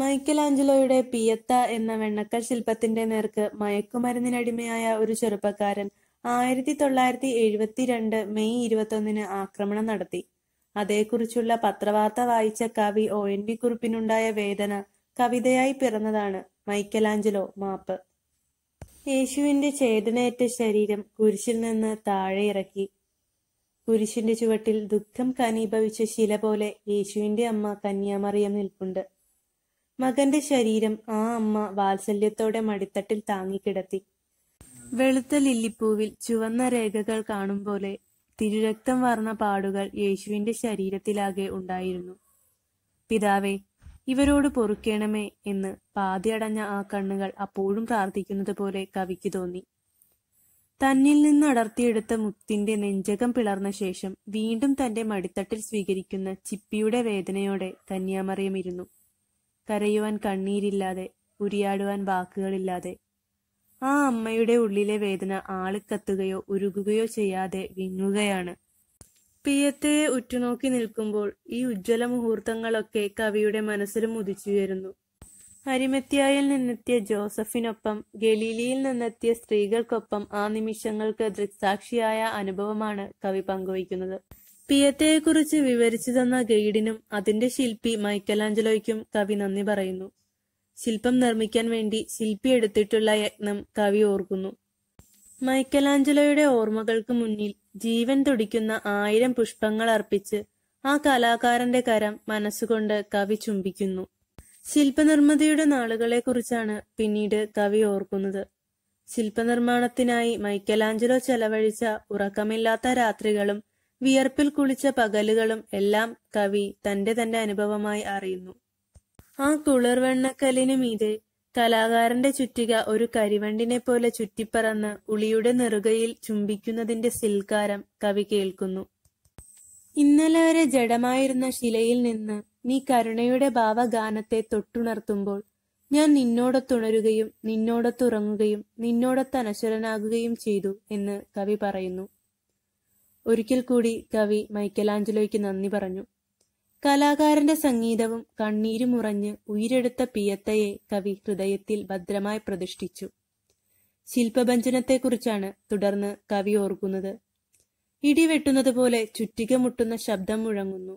മൈക്കലാഞ്ചലോയുടെ പിയത്ത എന്ന വെണ്ണക്കൽ ശില്പത്തിന്റെ നേർക്ക് മയക്കുമരുന്നിനടിമയായ ഒരു ചെറുപ്പക്കാരൻ ആയിരത്തി തൊള്ളായിരത്തി എഴുപത്തിരണ്ട് മെയ് ഇരുപത്തൊന്നിന് ആക്രമണം നടത്തി അതേക്കുറിച്ചുള്ള പത്രവാർത്ത വായിച്ച കവി ഒ എൻ വി കുറിപ്പിനുണ്ടായ വേദന കവിതയായി പിറന്നതാണ് മൈക്കലാഞ്ചലോ മാപ്പ് യേശുവിന്റെ ചേതനയേറ്റ ശരീരം കുരിശിൽ നിന്ന് താഴെ ഇറക്കി കുരിശിന്റെ ചുവട്ടിൽ ദുഃഖം കനീഭവിച്ച ശില പോലെ യേശുവിന്റെ അമ്മ കന്യാമറിയം നിൽപ്പുണ്ട് മകന്റെ ശരീരം ആ അമ്മ വാത്സല്യത്തോടെ മടിത്തട്ടിൽ താങ്ങിക്കിടത്തി വെളുത്ത ലില്ലിപ്പൂവിൽ ചുവന്ന രേഖകൾ കാണും പോലെ തിരുരക്തം വർണ്ണ പാടുകൾ യേശുവിന്റെ ശരീരത്തിലാകെ ഉണ്ടായിരുന്നു പിതാവേ ഇവരോട് പൊറുക്കേണമേ എന്ന് പാതിയടഞ്ഞ ആ കണ്ണുകൾ അപ്പോഴും പ്രാർത്ഥിക്കുന്നത് പോലെ കവിക്ക് തോന്നി തന്നിൽ നിന്ന് അടർത്തിയെടുത്ത മുത്തിന്റെ നെഞ്ചകം പിളർന്ന ശേഷം വീണ്ടും തന്റെ മടിത്തട്ടിൽ സ്വീകരിക്കുന്ന ചിപ്പിയുടെ വേദനയോടെ കന്യാമറിയം ഇരുന്നു കരയുവാൻ കണ്ണീരില്ലാതെ ഉരിയാടുവാൻ വാക്കുകളില്ലാതെ ആ അമ്മയുടെ ഉള്ളിലെ വേദന ആളിക്കത്തുകയോ ഉരുകുകയോ ചെയ്യാതെ വിങ്ങുകയാണ് പിയത്തയെ ഉറ്റുനോക്കി നിൽക്കുമ്പോൾ ഈ ഉജ്ജ്വല മുഹൂർത്തങ്ങളൊക്കെ കവിയുടെ മനസ്സിലും ഉദിച്ചുയരുന്നു അരിമത്യായിൽ നിന്നെത്തിയ ജോസഫിനൊപ്പം ഗലീലിയിൽ നിന്നെത്തിയ സ്ത്രീകൾക്കൊപ്പം ആ നിമിഷങ്ങൾക്ക് ദൃക്സാക്ഷിയായ അനുഭവമാണ് കവി പങ്കുവയ്ക്കുന്നത് പിയറ്റയെക്കുറിച്ച് വിവരിച്ചു തന്ന ഗൈഡിനും അതിന്റെ ശില്പി മൈക്കലാഞ്ചലോയ്ക്കും കവി നന്ദി പറയുന്നു ശില്പം നിർമ്മിക്കാൻ വേണ്ടി ശില്പി എടുത്തിട്ടുള്ള യജ്ഞം കവി ഓർക്കുന്നു മൈക്കലാഞ്ചലോയുടെ ഓർമ്മകൾക്ക് മുന്നിൽ ജീവൻ തുടിക്കുന്ന ആയിരം പുഷ്പങ്ങൾ അർപ്പിച്ച് ആ കലാകാരന്റെ കരം മനസ്സുകൊണ്ട് കവി ചുംബിക്കുന്നു ശില്പനിർമ്മിതിയുടെ നാളുകളെക്കുറിച്ചാണ് പിന്നീട് കവി ഓർക്കുന്നത് ശില്പനിർമ്മാണത്തിനായി മൈക്കലാഞ്ചലോ ചെലവഴിച്ച ഉറക്കമില്ലാത്ത രാത്രികളും വിയർപ്പിൽ കുളിച്ച പകലുകളും എല്ലാം കവി തന്റെ തന്റെ അനുഭവമായി അറിയുന്നു ആ കുളിർവെണ്ണക്കല്ലിനു മീതെ കലാകാരന്റെ ചുറ്റിക ഒരു കരിവണ്ടിനെ പോലെ ചുറ്റിപ്പറന്ന് ഉളിയുടെ നെറുകയിൽ ചുംബിക്കുന്നതിന്റെ സിൽക്കാരം കവി കേൾക്കുന്നു ഇന്നലെ വരെ ജഡമായിരുന്ന ശിലയിൽ നിന്ന് നീ കരുണയുടെ ഭാവഗാനത്തെ തൊട്ടുണർത്തുമ്പോൾ ഞാൻ നിന്നോടൊത്തുണരുകയും നിന്നോടൊത്തുറങ്ങുകയും നിന്നോടൊത്തനശ്വരനാകുകയും ചെയ്തു എന്ന് കവി പറയുന്നു ഒരിക്കൽ കൂടി കവി മൈക്കലാഞ്ചലോയ്ക്ക് നന്ദി പറഞ്ഞു കലാകാരന്റെ സംഗീതവും കണ്ണീരും ഉറഞ്ഞ് ഉയിരെടുത്ത പിയത്തയെ കവി ഹൃദയത്തിൽ ഭദ്രമായി പ്രതിഷ്ഠിച്ചു ശില്പഭഞ്ജനത്തെക്കുറിച്ചാണ് തുടർന്ന് കവി ഓർക്കുന്നത് ഇടിവെട്ടുന്നത് പോലെ ചുറ്റിക മുട്ടുന്ന ശബ്ദം മുഴങ്ങുന്നു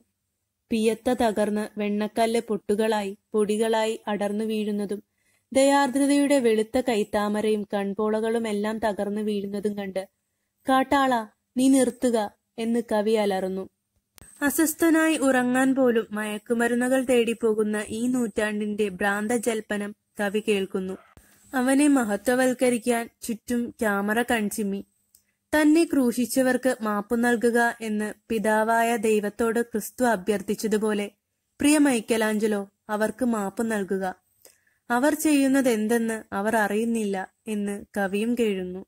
പിയത്ത തകർന്ന് വെണ്ണക്കല്ല് പൊട്ടുകളായി പൊടികളായി അടർന്നു വീഴുന്നതും ദയാർദ്രതയുടെ വെളുത്ത കൈത്താമരയും കൺപോളകളുമെല്ലാം തകർന്നു വീഴുന്നതും കണ്ട് കാട്ടാള നീ നിർത്തുക എന്ന് കവി അലറുന്നു അസ്വസ്ഥനായി ഉറങ്ങാൻ പോലും മയക്കുമരുന്നുകൾ തേടിപ്പോകുന്ന ഈ നൂറ്റാണ്ടിന്റെ ജൽപ്പനം കവി കേൾക്കുന്നു അവനെ മഹത്വവൽക്കരിക്കാൻ ചുറ്റും ക്യാമറ കൺചിമ്മി തന്നെ ക്രൂശിച്ചവർക്ക് മാപ്പു നൽകുക എന്ന് പിതാവായ ദൈവത്തോട് ക്രിസ്തു അഭ്യർത്ഥിച്ചതുപോലെ പ്രിയ മൈക്കലാഞ്ചലോ അവർക്ക് മാപ്പ് നൽകുക അവർ എന്തെന്ന് അവർ അറിയുന്നില്ല എന്ന് കവിയും കേഴുന്നു